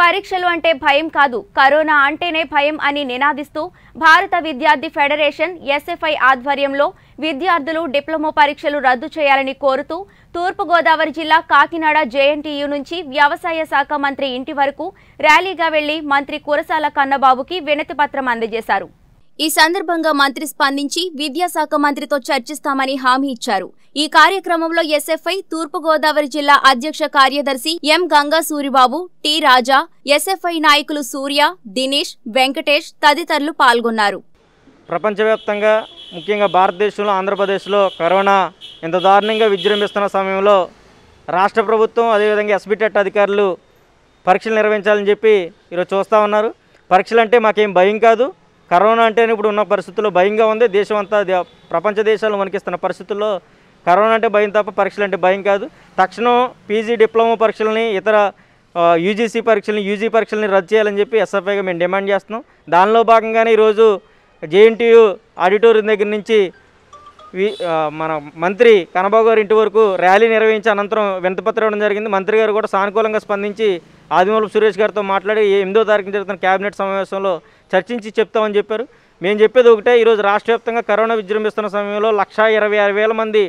పరీక్షలు అంటే భయం కాదు కరోనా అంటేనే భయం అని నినాదిస్తూ భారత విద్యార్థి ఫెడరేషన్ ఎస్ఎఫ్ఐ ఆధ్వర్యంలో విద్యార్థులు డిప్లొమా పరీక్షలు రద్దు చేయాలని కోరుతూ తూర్పుగోదావరి జిల్లా కాకినాడ జేఎన్టీయూ నుంచి వ్యవసాయ శాఖ మంత్రి ఇంటి వరకు ర్యాలీగా వెళ్లి మంత్రి కురసాల కన్నబాబుకి వినతిపత్రం అందజేశారు ఈ సందర్భంగా మంత్రి స్పందించి విద్యాశాఖ మంత్రితో చర్చిస్తామని హామీ ఇచ్చారు ఈ కార్యక్రమంలో ఎస్ఎఫ్ఐ తూర్పుగోదావరి జిల్లా అధ్యక్ష కార్యదర్శి M Ganga Suribabu T Raja SFI నాయకులు సూర్య దినేష్ వెంకటేష్ తదితరులు పాల్గొన్నారు ప్రపంచవ్యాప్తంగా ముఖ్యంగా భారతదేశంలో ఆంధ్రప్రదేశ్లో కరోనా ఎంత దారుణంగా విజృంభిస్తున్న సమయంలో రాష్ట్ర ప్రభుత్వం అదేవిధంగా ఎస్బిటెట్ అధికారులు పరీక్షలు నిర్వహించాలని చెప్పి ఈరోజు చూస్తూ ఉన్నారు పరీక్షలు అంటే మాకేం భయం కాదు కరోనా అంటేనే ఇప్పుడు ఉన్న పరిస్థితుల్లో భయంగా ఉంది దేశం అంతా ప్రపంచ దేశాలు వణికిస్తున్న పరిస్థితుల్లో కరోనా అంటే భయం తప్ప పరీక్షలు అంటే భయం కాదు తక్షణం పీజీ డిప్లొమా పరీక్షలని ఇతర యూజీసీ పరీక్షలని యూజీ పరీక్షల్ని రద్దు చేయాలని చెప్పి ఎస్ఎఫ్ఐగా మేము డిమాండ్ చేస్తున్నాం దానిలో భాగంగానే ఈరోజు జేఎన్టీయు ఆడిటోరియం దగ్గర నుంచి మన మంత్రి కనబాబు గారి ఇంటి వరకు ర్యాలీ నిర్వహించి అనంతరం వింతపత్రం ఇవ్వడం జరిగింది మంత్రి గారు కూడా సానుకూలంగా స్పందించి ఆదిమూలపు సురేష్ గారితో మాట్లాడి ఎనిమిదో తారీఖున జరుగుతున్న కేబినెట్ సమావేశంలో చర్చించి చెప్తామని చెప్పారు మేము చెప్పేది ఒకటే ఈరోజు రాష్ట్ర వ్యాప్తంగా కరోనా విజృంభిస్తున్న సమయంలో లక్షా ఇరవై ఆరు వేల మంది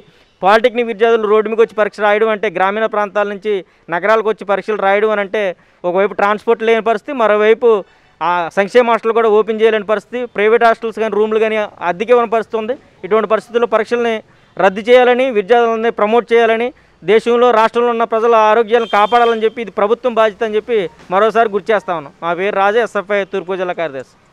పాలిటెక్నిక్ విద్యార్థులు రోడ్డు మీకు వచ్చి పరీక్ష రాయడం అంటే గ్రామీణ ప్రాంతాల నుంచి నగరాలకు వచ్చి పరీక్షలు రాయడం అని అంటే ఒకవైపు ట్రాన్స్పోర్ట్ లేని పరిస్థితి మరోవైపు ఆ సంక్షేమ హాస్టల్ కూడా ఓపెన్ చేయలేని పరిస్థితి ప్రైవేట్ హాస్టల్స్ కానీ రూమ్లు కానీ అద్దెకి ఉన్న పరిస్థితి ఉంది ఇటువంటి పరిస్థితుల్లో పరీక్షల్ని రద్దు చేయాలని విద్యార్థులని ప్రమోట్ చేయాలని దేశంలో రాష్ట్రంలో ఉన్న ప్రజల ఆరోగ్యాన్ని కాపాడాలని చెప్పి ఇది ప్రభుత్వం బాధ్యత అని చెప్పి మరోసారి గుర్తు చేస్తా ఉన్నాం మా పేరు రాజా ఎస్ఎఫ్ఐ తూర్పు జిల్లా కార్యదర్శి